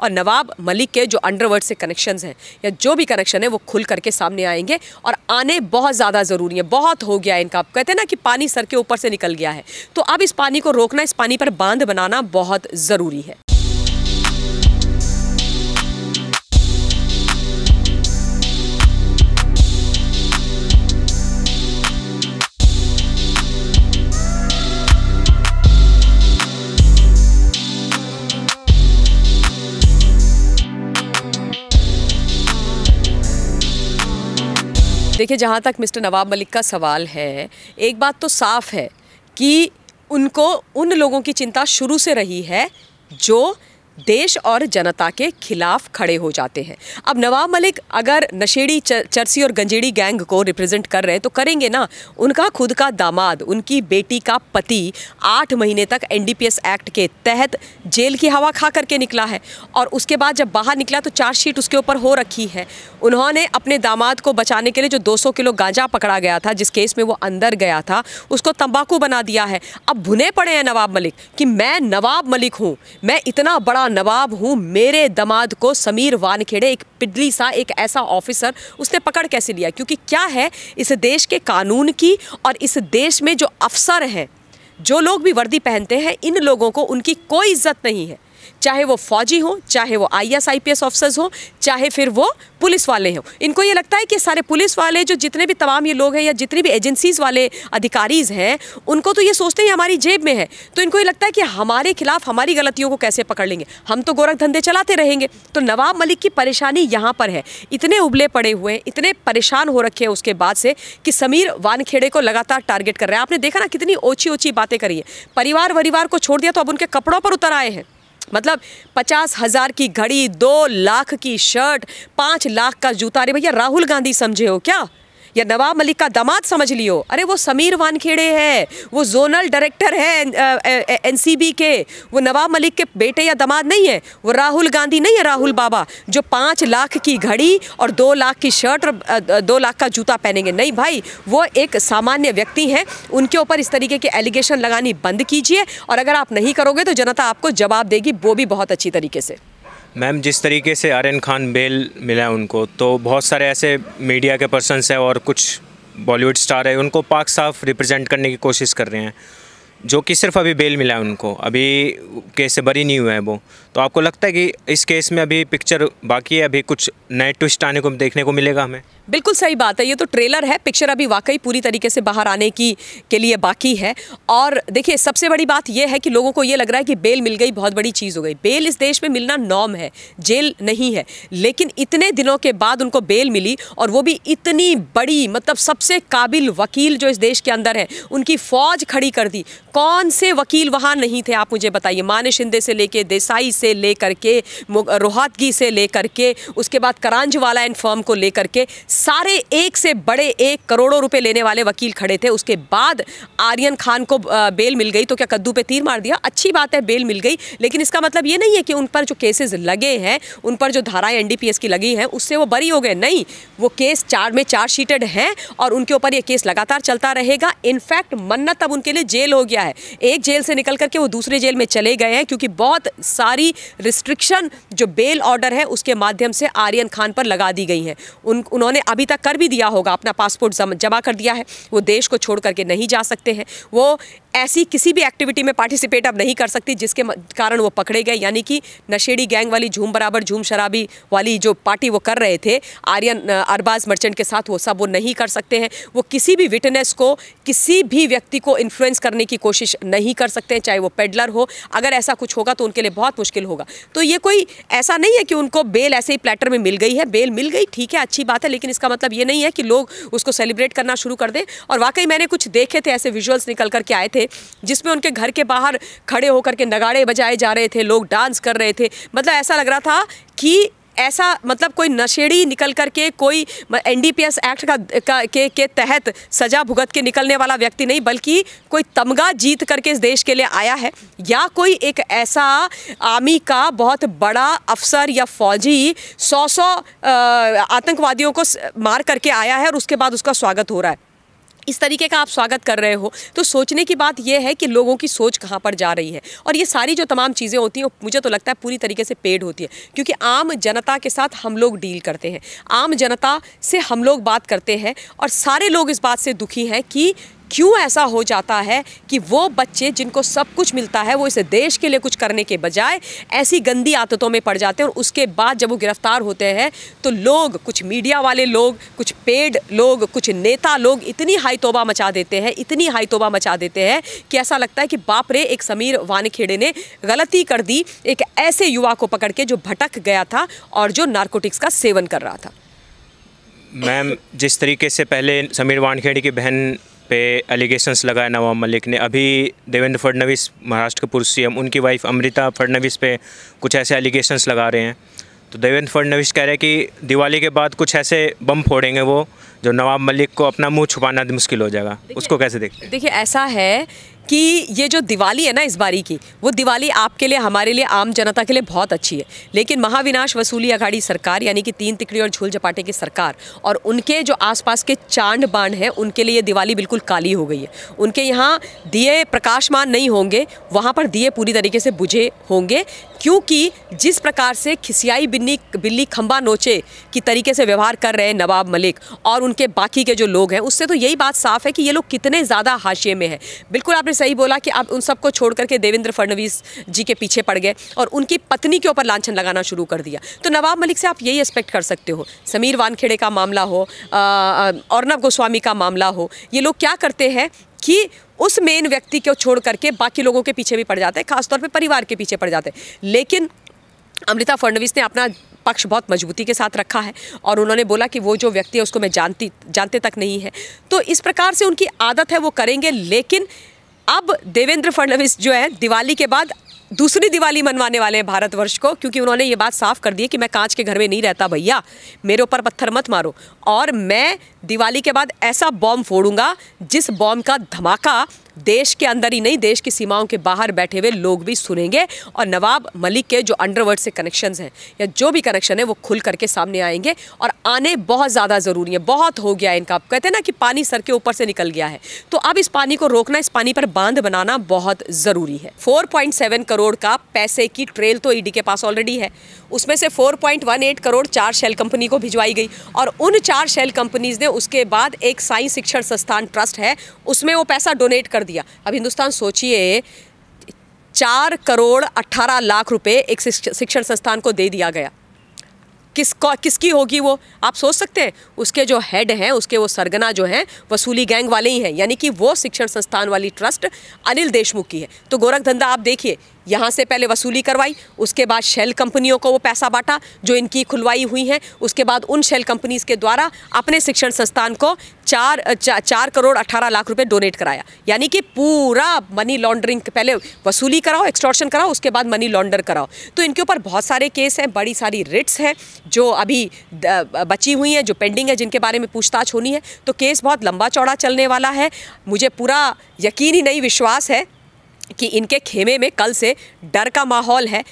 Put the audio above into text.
और नवाब मलिक के जो अंडरवर्ल्ड से कनेक्शंस हैं या जो भी कनेक्शन है वो खुल करके सामने आएंगे और आने बहुत ज़्यादा ज़रूरी है बहुत हो गया है इनका आप कहते हैं ना कि पानी सर के ऊपर से निकल गया है तो अब इस पानी को रोकना इस पानी पर बांध बनाना बहुत ज़रूरी है देखिए जहाँ तक मिस्टर नवाब मलिक का सवाल है एक बात तो साफ है कि उनको उन लोगों की चिंता शुरू से रही है जो देश और जनता के खिलाफ खड़े हो जाते हैं अब नवाब मलिक अगर नशेड़ी चरसी और गंजेड़ी गैंग को रिप्रेजेंट कर रहे हैं तो करेंगे ना उनका खुद का दामाद उनकी बेटी का पति आठ महीने तक एनडीपीएस एक्ट के तहत जेल की हवा खा करके निकला है और उसके बाद जब बाहर निकला तो चार्जशीट उसके ऊपर हो रखी है उन्होंने अपने दामाद को बचाने के लिए जो दो किलो गांजा पकड़ा गया था जिस केस में वो अंदर गया था उसको तंबाकू बना दिया है अब भुने पड़े हैं नवाब मलिक कि मैं नवाब मलिक हूँ मैं इतना बड़ा का नवाब हूँ मेरे दमाद को समीर वानखेड़े एक पिडली सा एक ऐसा ऑफिसर उसने पकड़ कैसे लिया क्योंकि क्या है इस देश के कानून की और इस देश में जो अफसर हैं जो लोग भी वर्दी पहनते हैं इन लोगों को उनकी कोई इज्जत नहीं है चाहे वो फौजी हो चाहे वो I S I P S officers हों चाहे फिर वो पुलिस वाले हों इनको ये लगता है कि सारे पुलिस वाले जो जितने भी तमाम ये लोग हैं या जितनी भी एजेंसीज़ वाले अधिकारीज़ हैं उनको तो ये सोचते हैं हमारी जेब में है तो इनको ये लगता है कि हमारे खिलाफ हमारी गलतियों को कैसे पकड़ लेंगे हम तो गोरख धंधे चलाते रहेंगे तो नवाब मलिक की परेशानी यहाँ पर है इतने उबले पड़े हुए हैं इतने परेशान हो रखे हैं उसके बाद से कि समीर वानखेड़े को लगातार टारगेट कर रहे हैं आपने देखा ना कितनी ओछी ओछी बातें करी है परिवार वरिवार को छोड़ दिया तो अब उनके कपड़ों पर उतर आए हैं मतलब पचास हज़ार की घड़ी दो लाख की शर्ट पाँच लाख का जूता अरे भैया राहुल गांधी समझे हो क्या या नवाब मलिक का दामाद समझ लियो अरे वो समीर वानखेड़े है वो जोनल डायरेक्टर है एन के वो नवाब मलिक के बेटे या दामाद नहीं है वो राहुल गांधी नहीं है राहुल बाबा जो पाँच लाख की घड़ी और दो लाख की शर्ट और दो लाख का जूता पहनेंगे नहीं भाई वो एक सामान्य व्यक्ति हैं उनके ऊपर इस तरीके के एलिगेशन लगानी बंद कीजिए और अगर आप नहीं करोगे तो जनता आपको जवाब देगी वो भी बहुत अच्छी तरीके से मैम जिस तरीके से आर्यन खान बेल मिला है उनको तो बहुत सारे ऐसे मीडिया के पर्सनस हैं और कुछ बॉलीवुड स्टार है उनको पाक साफ रिप्रेजेंट करने की कोशिश कर रहे हैं जो कि सिर्फ अभी बेल मिला है उनको अभी केस से बरी नहीं हुआ है वो तो आपको लगता है कि इस केस में अभी पिक्चर बाकी है अभी कुछ नए ट्विस्ट आने को देखने को मिलेगा हमें बिल्कुल सही बात है ये तो ट्रेलर है पिक्चर अभी वाकई पूरी तरीके से बाहर आने की के लिए बाकी है और देखिए सबसे बड़ी बात यह है कि लोगों को ये लग रहा है कि बेल मिल गई बहुत बड़ी चीज़ हो गई बेल इस देश में मिलना नॉम है जेल नहीं है लेकिन इतने दिनों के बाद उनको बेल मिली और वो भी इतनी बड़ी मतलब सबसे काबिल वकील जो इस देश के अंदर है उनकी फ़ौज खड़ी कर दी कौन से वकील वहाँ नहीं थे आप मुझे बताइए माने शिंदे से लेके देसाई से लेकर के रोहतगी से लेकर के उसके बाद करांजवाला एंड फॉर्म को लेकर के सारे एक से बड़े एक करोड़ों रुपए लेने वाले वकील खड़े थे उसके बाद आर्यन खान को बेल मिल गई तो क्या कद्दू पे तीर मार दिया अच्छी बात है बेल मिल गई लेकिन इसका मतलब ये नहीं है कि उन पर जो केसेस लगे हैं उन पर जो धाराएं एनडीपीएस की लगी हैं उससे वो बरी हो गए नहीं वो केस चार में चार्जशीटेड हैं और उनके ऊपर ये केस लगातार चलता रहेगा इनफैक्ट मन्नत अब उनके लिए जेल हो गया है एक जेल से निकल करके वो दूसरे जेल में चले गए हैं क्योंकि बहुत सारी रिस्ट्रिक्शन जो बेल ऑर्डर है उसके माध्यम से आर्यन खान पर लगा दी गई हैं उन उन्होंने अभी तक कर भी दिया होगा अपना पासपोर्ट जमा कर दिया है वो देश को छोड़ करके नहीं जा सकते हैं वो ऐसी किसी भी एक्टिविटी में पार्टिसिपेट अब नहीं कर सकती जिसके कारण वो पकड़े गए यानी कि नशेड़ी गैंग वाली झूम बराबर झूम शराबी वाली जो पार्टी वो कर रहे थे आर्यन अरबाज मर्चेंट के साथ वो सब वो नहीं कर सकते हैं वो किसी भी विटनेस को किसी भी व्यक्ति को इन्फ्लुएंस करने की कोशिश नहीं कर सकते हैं चाहे वो पेडलर हो अगर ऐसा कुछ होगा तो उनके लिए बहुत मुश्किल होगा तो ये कोई ऐसा नहीं है कि उनको बेल ऐसे ही प्लेटर में मिल गई है बेल मिल गई ठीक है अच्छी बात है लेकिन इसका मतलब ये नहीं है कि लोग उसको सेलिब्रेट करना शुरू कर दें और वाकई मैंने कुछ देखे थे ऐसे विजुअल्स निकल करके आए थे जिसमें उनके घर के बाहर खड़े होकर के नगाड़े बजाए जा रहे थे लोग डांस कर रहे थे मतलब ऐसा लग रहा था कि ऐसा मतलब कोई नशेड़ी निकल करके कोई N D P S act का, का के, के तहत सजा भुगत के निकलने वाला व्यक्ति नहीं बल्कि कोई तमगा जीत करके इस देश के लिए आया है या कोई एक ऐसा आर्मी का बहुत बड़ा अफसर या फौजी सौ सौ आतंकवादियों को मार करके आया है और उसके बाद उसका स्वागत हो रहा है इस तरीके का आप स्वागत कर रहे हो तो सोचने की बात यह है कि लोगों की सोच कहाँ पर जा रही है और ये सारी जो तमाम चीज़ें होती हैं मुझे तो लगता है पूरी तरीके से पेड होती है क्योंकि आम जनता के साथ हम लोग डील करते हैं आम जनता से हम लोग बात करते हैं और सारे लोग इस बात से दुखी हैं कि क्यों ऐसा हो जाता है कि वो बच्चे जिनको सब कुछ मिलता है वो इस देश के लिए कुछ करने के बजाय ऐसी गंदी आदतों में पड़ जाते हैं और उसके बाद जब वो गिरफ्तार होते हैं तो लोग कुछ मीडिया वाले लोग कुछ पेड लोग कुछ नेता लोग इतनी हाई तोबा मचा देते हैं इतनी हाई तोबा मचा देते हैं कि ऐसा लगता है कि बाप रे एक समीर वानखेड़े ने गलती कर दी एक ऐसे युवा को पकड़ के जो भटक गया था और जो नारकोटिक्स का सेवन कर रहा था मैम जिस तरीके से पहले समीर वानखेड़े की बहन पे एलिगेशंस लगाए नवाब मलिक ने अभी देवेंद्र फडणवीस महाराष्ट्र के पूर्व सीएम उनकी वाइफ अमृता फडणवीस पे कुछ ऐसे एलिगेशंस लगा रहे हैं तो देवेंद्र फडणवीस कह रहे हैं कि दिवाली के बाद कुछ ऐसे बम फोड़ेंगे वो जो नवाब मलिक को अपना मुंह छुपाना मुश्किल हो जाएगा उसको कैसे देखते देखिए ऐसा है कि ये जो दिवाली है ना इस बारी की वो दिवाली आपके लिए हमारे लिए आम जनता के लिए बहुत अच्छी है लेकिन महाविनाश वसूली अघाड़ी सरकार यानी कि तीन तिकड़ी और झूल झपाटे की सरकार और उनके जो आसपास के चांड बांड हैं उनके लिए ये दिवाली बिल्कुल काली हो गई है उनके यहाँ दिए प्रकाशमान नहीं होंगे वहाँ पर दिए पूरी तरीके से बुझे होंगे क्योंकि जिस प्रकार से खिसियाई बिन्नी बिल्ली खम्बा नोचे की तरीके से व्यवहार कर रहे हैं नवाब मलिक और उनके बाकी के जो लोग हैं उससे तो यही बात साफ है कि ये लोग कितने ज़्यादा हाशिए में हैं बिल्कुल आपने ने सही बोला कि आप उन सबको छोड़ करके देवेंद्र फडणवीस जी के पीछे पड़ गए और उनकी पत्नी के ऊपर लाछन लगाना शुरू कर दिया तो नवाब मलिक से आप यही एक्सपेक्ट कर सकते हो समीर वानखेड़े का मामला हो अर्नब गोस्वामी का मामला हो ये लोग क्या करते हैं कि उस मेन व्यक्ति को छोड़ करके बाकी लोगों के पीछे भी पड़ जाते हैं खासतौर पर परिवार के पीछे पड़ जाते हैं लेकिन अमृता फडणवीस ने अपना पक्ष बहुत मजबूती के साथ रखा है और उन्होंने बोला कि वो जो व्यक्ति है उसको मैं जानती जानते तक नहीं है तो इस प्रकार से उनकी आदत है वो करेंगे लेकिन अब देवेंद्र फडणवीस जो है दिवाली के बाद दूसरी दिवाली मनवाने वाले हैं भारतवर्ष को क्योंकि उन्होंने ये बात साफ कर दी है कि मैं कांच के घर में नहीं रहता भैया मेरे ऊपर पत्थर मत मारो और मैं दिवाली के बाद ऐसा बॉम्ब फोड़ूंगा जिस बॉम्ब का धमाका देश के अंदर ही नहीं देश की सीमाओं के बाहर बैठे हुए लोग भी सुनेंगे और नवाब मलिक के जो अंडरवर्ल्ड से कनेक्शंस हैं या जो भी कनेक्शन है वो खुल करके सामने आएंगे और आने बहुत ज़्यादा ज़रूरी है बहुत हो गया इनका आप कहते हैं ना कि पानी सर के ऊपर से निकल गया है तो अब इस पानी को रोकना इस पानी पर बांध बनाना बहुत ज़रूरी है फोर करोड़ का पैसे की ट्रेल तो ईडी e के पास ऑलरेडी है उसमें से फोर करोड़ चार शेल कंपनी को भिजवाई गई और उन चार शेल कंपनीज ने उसके बाद एक साई शिक्षण संस्थान ट्रस्ट है उसमें वो पैसा डोनेट कर कर दिया अब हिंदुस्तान सोचिए चार करोड़ अट्ठारह लाख रुपए एक शिक्षण संस्थान को दे दिया गया किस किसकी होगी वो आप सोच सकते हैं उसके जो हेड हैं उसके वो सरगना जो हैं वसूली गैंग वाले ही हैं यानी कि वो शिक्षण संस्थान वाली ट्रस्ट अनिल देशमुख की है तो गोरख धंधा आप देखिए यहाँ से पहले वसूली करवाई उसके बाद शेल कंपनियों को वो पैसा बांटा जो इनकी खुलवाई हुई हैं उसके बाद उन शेल कंपनीज़ के द्वारा अपने शिक्षण संस्थान को चार चा, चार करोड़ अठारह लाख रुपए डोनेट कराया यानी कि पूरा मनी लॉन्ड्रिंग पहले वसूली कराओ एक्सटॉर्शन कराओ उसके बाद मनी लॉन्डर कराओ तो इनके ऊपर बहुत सारे केस हैं बड़ी सारी रिट्स हैं जो अभी बची हुई हैं जो पेंडिंग है जिनके बारे में पूछताछ होनी है तो केस बहुत लंबा चौड़ा चलने वाला है मुझे पूरा यकीन ही नहीं विश्वास है कि इनके खेमे में कल से डर का माहौल है